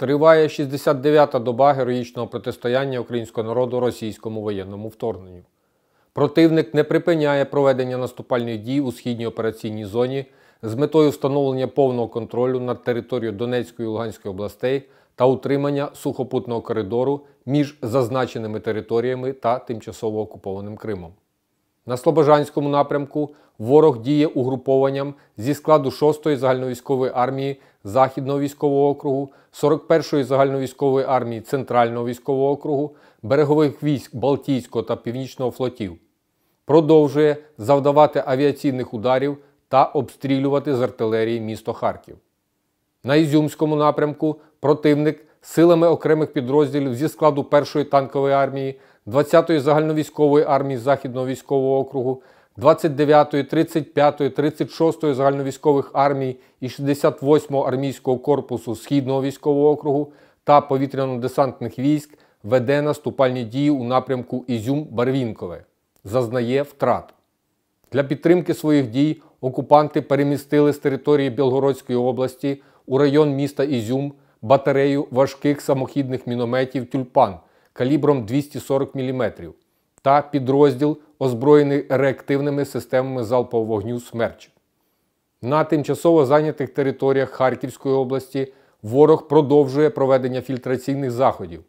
Триває 69-та доба героїчного протистояння українського народу російському воєнному вторгненню. Противник не припиняє проведення наступальних дій у східній операційній зоні з метою встановлення повного контролю над територією Донецької та Луганської областей та утримання сухопутного коридору між зазначеними територіями та тимчасово окупованим Кримом. На Слобожанському напрямку ворог діє угрупованням зі складу 6-ї загальновійськової армії Західного військового округу, 41-ї загальновійськової армії Центрального військового округу, берегових військ Балтійського та Північного флотів. Продовжує завдавати авіаційних ударів та обстрілювати з артилерії місто Харків. На Ізюмському напрямку противник силами окремих підрозділів зі складу 1-ї танкової армії 20-ї загальновійськової армії Західного військового округу, 29-ї, 35-ї, 36-ї загальновійськових армій і 68-го армійського корпусу Східного військового округу та повітряно-десантних військ веде наступальні дії у напрямку Ізюм-Барвінкове, зазнає втрат. Для підтримки своїх дій окупанти перемістили з території Білгородської області у район міста Ізюм батарею важких самохідних мінометів Тюльпан калібром 240 мм та підрозділ, озброєний реактивними системами залпового вогню «Смерч». На тимчасово зайнятих територіях Харківської області ворог продовжує проведення фільтраційних заходів.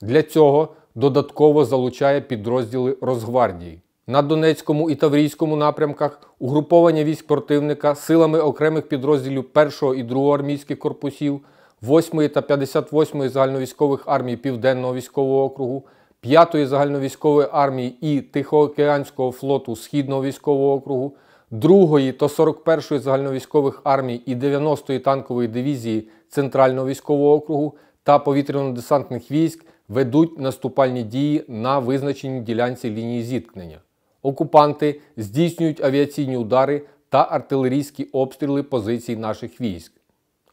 Для цього додатково залучає підрозділи Росгвардії. На Донецькому і Таврійському напрямках угруповання військ противника силами окремих підрозділів 1-го і 2-го армійських корпусів. 8 та 58 загальновійськових армій Південного військового округу, 5 загальновійськової армії і Тихоокеанського флоту Східного військового округу, 2 та 41 ї загальновійськових армій і 90-ї танкової дивізії Центрального військового округу та повітряно-десантних військ ведуть наступальні дії на визначеній ділянці лінії зіткнення. Окупанти здійснюють авіаційні удари та артилерійські обстріли позицій наших військ.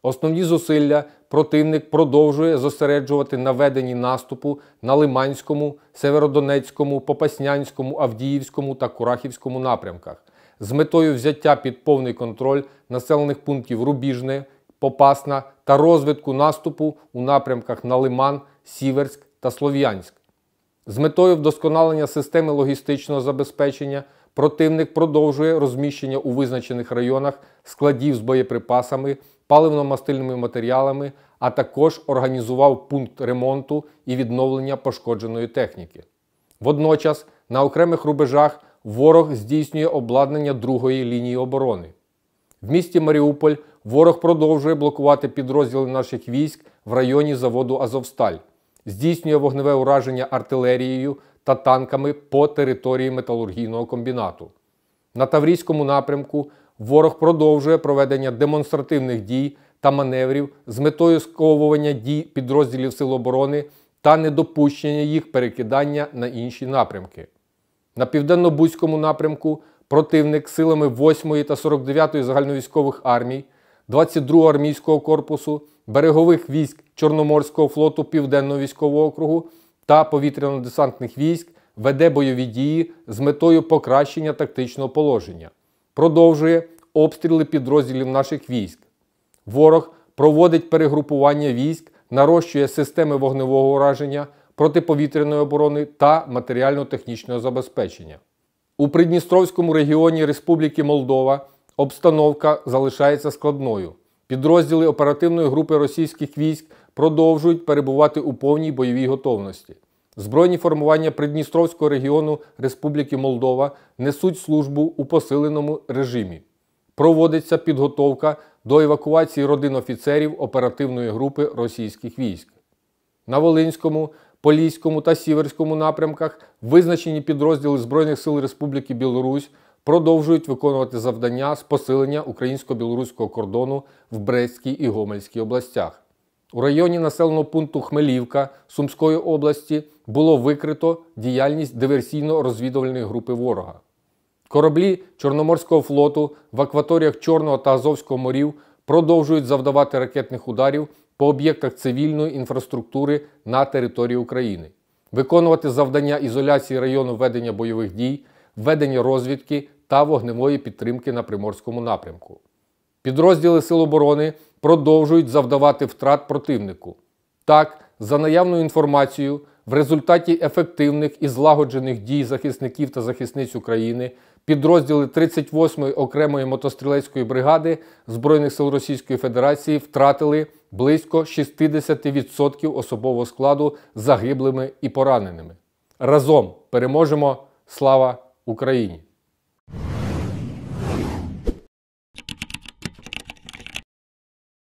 Основні зусилля противник продовжує зосереджувати на веденні наступу на Лиманському, Северодонецькому, Попаснянському, Авдіївському та Курахівському напрямках з метою взяття під повний контроль населених пунктів Рубіжне, Попасна та розвитку наступу у напрямках на Лиман, Сіверськ та Слов'янськ. З метою вдосконалення системи логістичного забезпечення. Противник продовжує розміщення у визначених районах складів з боєприпасами, паливно-мастильними матеріалами, а також організував пункт ремонту і відновлення пошкодженої техніки. Водночас на окремих рубежах ворог здійснює обладнання другої лінії оборони. В місті Маріуполь ворог продовжує блокувати підрозділи наших військ в районі заводу Азовсталь, здійснює вогневе ураження артилерією та танками по території металургійного комбінату. На Таврійському напрямку ворог продовжує проведення демонстративних дій та маневрів з метою сковування дій підрозділів Сил оборони та недопущення їх перекидання на інші напрямки. На південно-бузькому напрямку противник силами 8 та 49 ї загальновійськових армій, 22 го армійського корпусу, берегових військ Чорноморського флоту Південного військового округу та повітряно-десантних військ веде бойові дії з метою покращення тактичного положення, продовжує обстріли підрозділів наших військ. Ворог проводить перегрупування військ, нарощує системи вогневого ураження, протиповітряної оборони та матеріально-технічного забезпечення. У Придністровському регіоні Республіки Молдова обстановка залишається складною. Підрозділи оперативної групи російських військ продовжують перебувати у повній бойовій готовності. Збройні формування Придністровського регіону Республіки Молдова несуть службу у посиленому режимі. Проводиться підготовка до евакуації родин офіцерів оперативної групи російських військ. На Волинському, Поліському та Сіверському напрямках визначені підрозділи Збройних сил Республіки Білорусь продовжують виконувати завдання з посилення українсько-білоруського кордону в Брестській і Гомельській областях. У районі населеного пункту Хмелівка Сумської області було викрито діяльність диверсійно-розвідувальної групи ворога. Кораблі Чорноморського флоту в акваторіях Чорного та Азовського морів продовжують завдавати ракетних ударів по об'єктах цивільної інфраструктури на території України, виконувати завдання ізоляції району ведення бойових дій, ведення розвідки та вогневої підтримки на приморському напрямку. Підрозділи Сил оборони продовжують завдавати втрат противнику. Так, за наявною інформацією, в результаті ефективних і злагоджених дій захисників та захисниць України підрозділи 38-ї окремої мотострілецької бригади Збройних сил Російської Федерації втратили близько 60% особового складу загиблими і пораненими. Разом переможемо! Слава Україні!